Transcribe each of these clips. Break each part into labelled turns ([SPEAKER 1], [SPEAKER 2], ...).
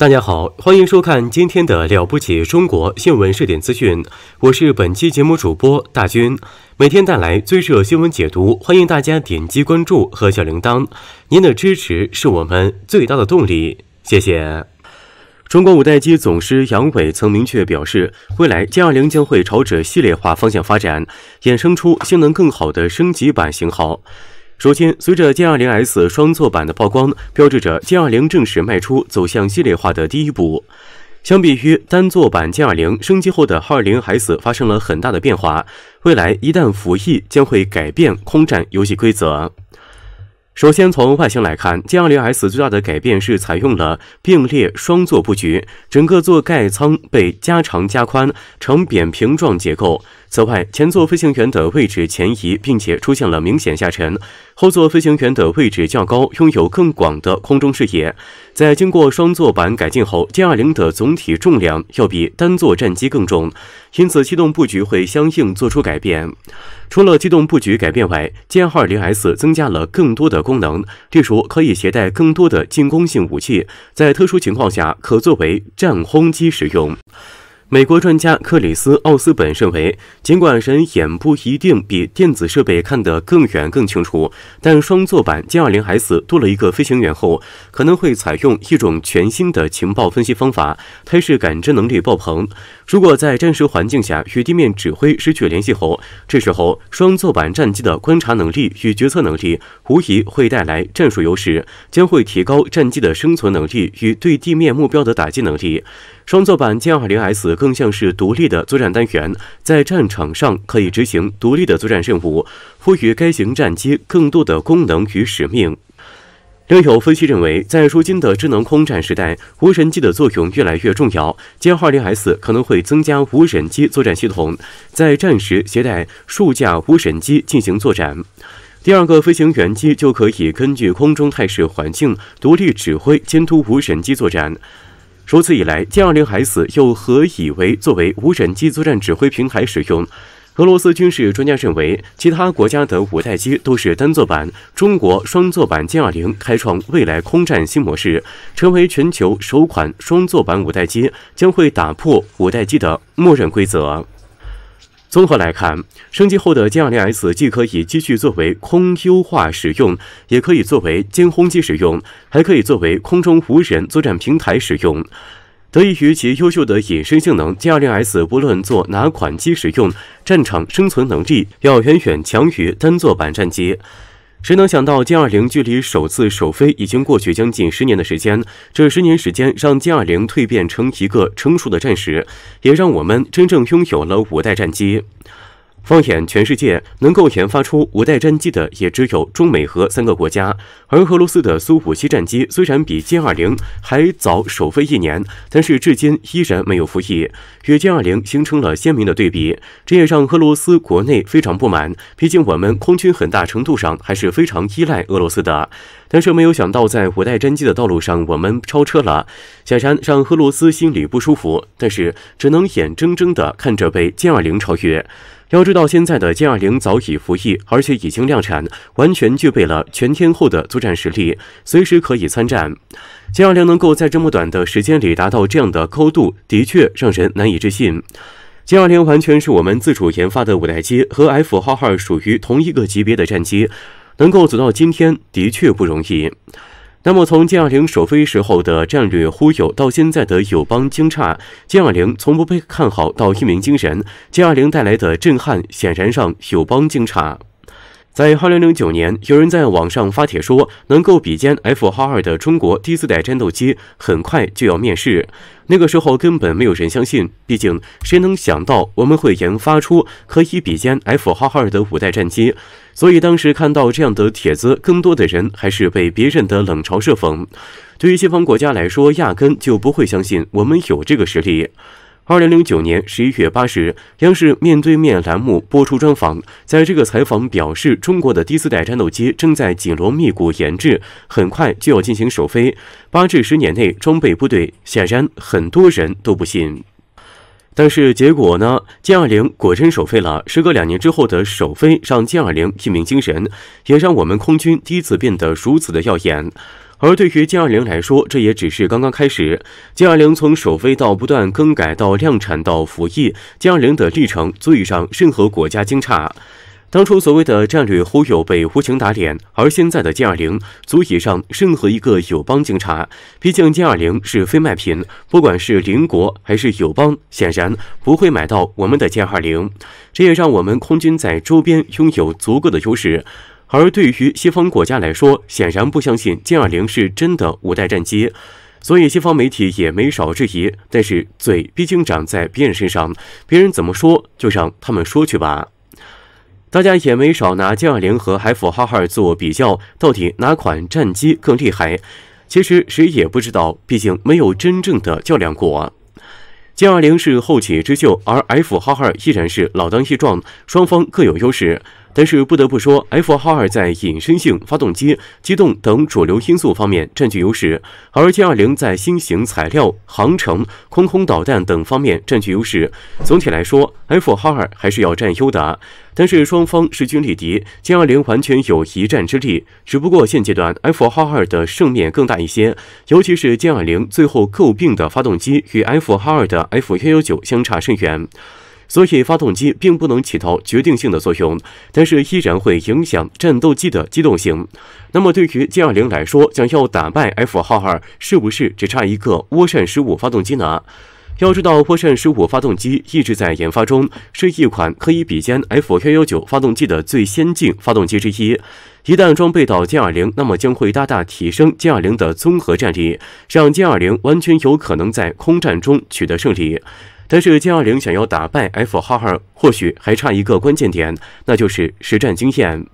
[SPEAKER 1] 大家好，欢迎收看今天的《了不起中国新闻热点资讯》，我是本期节目主播大军，每天带来最热新闻解读，欢迎大家点击关注和小铃铛，您的支持是我们最大的动力，谢谢。中国五代机总师杨伟曾明确表示，未来歼二零将会朝着系列化方向发展，衍生出性能更好的升级版型号。首先，随着歼二零 S 双座版的曝光，标志着歼二零正式迈出走向系列化的第一步。相比于单座版歼二零，升级后的哈尔零 S 发生了很大的变化。未来一旦服役，将会改变空战游戏规则。首先从外形来看，歼二零 S 最大的改变是采用了并列双座布局，整个座盖舱被加长加宽，呈扁平状结构。此外，前座飞行员的位置前移，并且出现了明显下沉。后座飞行员的位置较高，拥有更广的空中视野。在经过双座版改进后，歼二零的总体重量要比单座战机更重，因此机动布局会相应做出改变。除了机动布局改变外，歼二零 S 增加了更多的功能，例如可以携带更多的进攻性武器，在特殊情况下可作为战轰机使用。美国专家克里斯·奥斯本认为，尽管人眼不一定比电子设备看得更远、更清楚，但双座版歼二零 S 多了一个飞行员后，可能会采用一种全新的情报分析方法，态势感知能力爆棚。如果在战时环境下与地面指挥失去联系后，这时候双座版战机的观察能力与决策能力无疑会带来战术优势，将会提高战机的生存能力与对地面目标的打击能力。双座版歼二零 S。更像是独立的作战单元，在战场上可以执行独立的作战任务，赋予该型战机更多的功能与使命。另有分析认为，在如今的智能空战时代，无人机的作用越来越重要。歼二零 S 可能会增加无人机作战系统，在战时携带数架无人机进行作战。第二个飞行员机就可以根据空中态势环境独立指挥监督无人机作战。如此一来，歼零0 s 又何以为作为无人机作战指挥平台使用？俄罗斯军事专家认为，其他国家的五代机都是单座版，中国双座版歼二零开创未来空战新模式，成为全球首款双座版五代机，将会打破五代机的默认规则。综合来看，升级后的歼二零 S 既可以继续作为空优化使用，也可以作为歼轰机使用，还可以作为空中无人作战平台使用。得益于其优秀的隐身性能，歼二零 S 无论做哪款机使用，战场生存能力要远远强于单座版战机。谁能想到，歼二零距离首次首飞已经过去将近十年的时间？这十年时间，让歼二零蜕变成一个成熟的战时，也让我们真正拥有了五代战机。放眼全世界，能够研发出五代战机的也只有中美俄三个国家。而俄罗斯的苏五七战机虽然比歼二零还早首飞一年，但是至今依然没有服役，与歼二零形成了鲜明的对比。这也让俄罗斯国内非常不满。毕竟我们空军很大程度上还是非常依赖俄罗斯的。但是没有想到，在五代战机的道路上，我们超车了，显然让俄罗斯心里不舒服，但是只能眼睁睁的看着被歼二零超越。要知道，现在的歼二零早已服役，而且已经量产，完全具备了全天候的作战实力，随时可以参战。歼二零能够在这么短的时间里达到这样的高度，的确让人难以置信。歼二零完全是我们自主研发的五代机，和 F 号二属于同一个级别的战机，能够走到今天的确不容易。那么，从歼二零首飞时候的战略忽悠到现在的友邦惊诧，歼二零从不被看好到一鸣惊人，歼二零带来的震撼，显然让友邦惊诧。在二零零九年，有人在网上发帖说，能够比肩 F 号二的中国第四代战斗机很快就要面世。那个时候，根本没有人相信，毕竟谁能想到我们会研发出可以比肩 F 号二的五代战机？所以当时看到这样的帖子，更多的人还是被别人的冷嘲热讽。对于西方国家来说，压根就不会相信我们有这个实力。二零零九年十一月八十日，央视面对面栏目播出专访，在这个采访表示，中国的第四代战斗机正在紧锣密鼓研制，很快就要进行首飞，八至十年内装备部队。显然，很多人都不信。但是结果呢？歼二零果真首飞了。时隔两年之后的首飞，让歼二零一鸣惊人，也让我们空军第一次变得如此的耀眼。而对于歼二零来说，这也只是刚刚开始。歼二零从首飞到不断更改到量产到服役，歼二零的历程足以让任何国家惊诧。当初所谓的战略忽悠被无情打脸，而现在的歼二零足以让任何一个友邦惊诧。毕竟歼二零是非卖品，不管是邻国还是友邦，显然不会买到我们的歼二零。这也让我们空军在周边拥有足够的优势。而对于西方国家来说，显然不相信歼二零是真的五代战机，所以西方媒体也没少质疑。但是嘴毕竟长在别人身上，别人怎么说就让他们说去吧。大家也没少拿歼二零和 F 哈二做比较，到底哪款战机更厉害？其实谁也不知道，毕竟没有真正的较量过。歼二零是后起之秀，而 F 哈二依然是老当益壮，双方各有优势。但是不得不说，F 号二在隐身性、发动机、机动等主流因素方面占据优势，而歼二零在新型材料、航程、空空导弹等方面占据优势。总体来说，F 号二还是要占优的。但是双方势均力敌，歼二零完全有一战之力。只不过现阶段，F 号二的胜面更大一些，尤其是歼二零最后诟病的发动机与 F 号二的 F 幺幺九相差甚远。所以，发动机并不能起到决定性的作用，但是依然会影响战斗机的机动性。那么，对于歼二零来说，想要打败 F 号二，是不是只差一个涡扇十五发动机呢？要知道，涡扇十五发动机一直在研发中，是一款可以比肩 F 幺幺九发动机的最先进发动机之一。一旦装备到歼二零，那么将会大大提升歼二零的综合战力，让歼二零完全有可能在空战中取得胜利。但是歼二零想要打败 F 号二，或许还差一个关键点，那就是实战经验。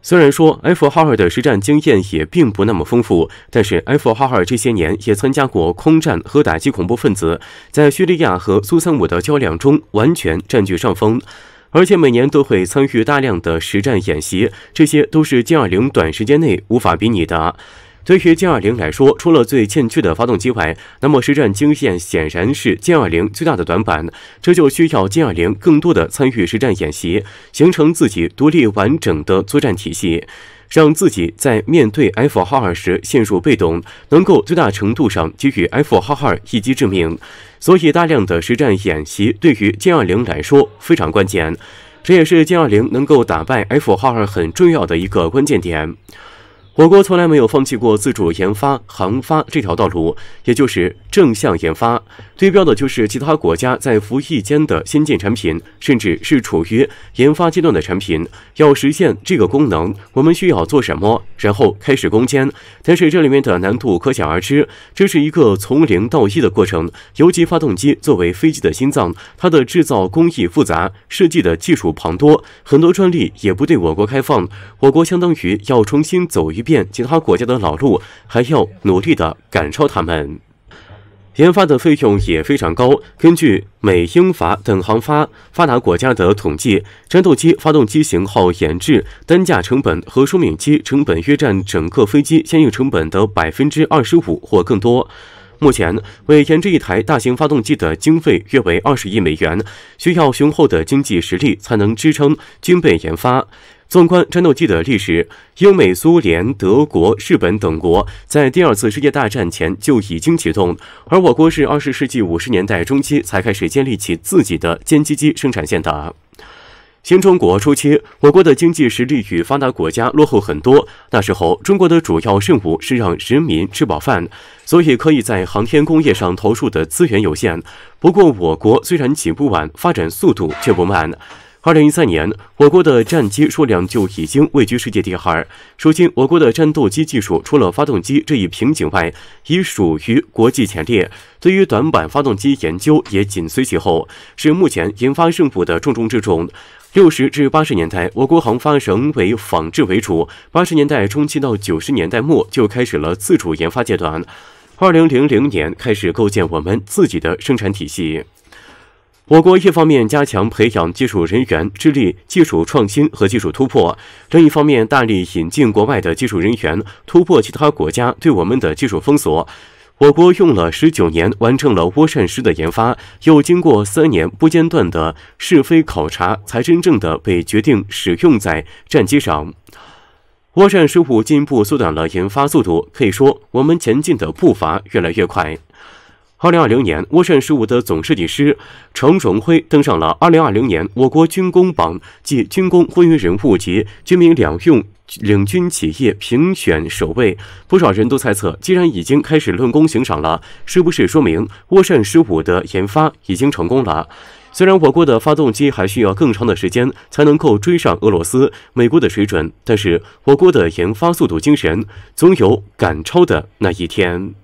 [SPEAKER 1] 虽然说 F 号二的实战经验也并不那么丰富，但是 F 号二这些年也参加过空战和打击恐怖分子，在叙利亚和苏三五的较量中完全占据上风，而且每年都会参与大量的实战演习，这些都是歼二零短时间内无法比拟的。对于歼二零来说，除了最欠缺的发动机外，那么实战经验显然是歼二零最大的短板。这就需要歼二零更多的参与实战演习，形成自己独立完整的作战体系，让自己在面对 F 二二时陷入被动，能够最大程度上给予 F 二二一击致命。所以，大量的实战演习对于歼二零来说非常关键，这也是歼二零能够打败 F 二二很重要的一个关键点。我国从来没有放弃过自主研发航发这条道路，也就是正向研发，对标的就是其他国家在服役间的先进产品，甚至是处于研发阶段的产品。要实现这个功能，我们需要做什么？然后开始攻坚，但是这里面的难度可想而知。这是一个从零到一的过程，尤其发动机作为飞机的心脏，它的制造工艺复杂，设计的技术庞多，很多专利也不对我国开放。我国相当于要重新走一遍其他国家的老路，还要努力地赶超他们。研发的费用也非常高。根据美、英、法等航发发达国家的统计，战斗机发动机型号研制单价成本和寿命机成本约占整个飞机相应成本的百分之二十五或更多。目前，为研制一台大型发动机的经费约为二十亿美元，需要雄厚的经济实力才能支撑军备研发。纵观战斗机的历史，英美、苏联、德国、日本等国在第二次世界大战前就已经启动，而我国是二十世纪五十年代中期才开始建立起自己的歼击机生产线的。新中国初期，我国的经济实力与发达国家落后很多，那时候中国的主要任务是让人民吃饱饭，所以可以在航天工业上投入的资源有限。不过，我国虽然起步晚，发展速度却不慢。二零一三年，我国的战机数量就已经位居世界第二。如今，我国的战斗机技术除了发动机这一瓶颈外，已属于国际前列。对于短板发动机研究也紧随其后，是目前研发胜负的重中之重。六十至八十年代，我国航发仍为仿制为主；八十年代中期到九十年代末，就开始了自主研发阶段。二零零零年开始构建我们自己的生产体系。我国一方面加强培养技术人员，致力技术创新和技术突破；另一方面，大力引进国外的技术人员，突破其他国家对我们的技术封锁。我国用了十九年完成了涡扇十的研发，又经过三年不间断的试飞考察，才真正的被决定使用在战机上。涡扇十五进一步缩短了研发速度，可以说我们前进的步伐越来越快。二零二零年，涡扇十五的总设计师程荣辉登上了二零二零年我国军工榜及军工风云人物及军民两用领军企业评选首位。不少人都猜测，既然已经开始论功行赏了，是不是说明涡扇十五的研发已经成功了？虽然我国的发动机还需要更长的时间才能够追上俄罗斯、美国的水准，但是我国的研发速度精神总有赶超的那一天。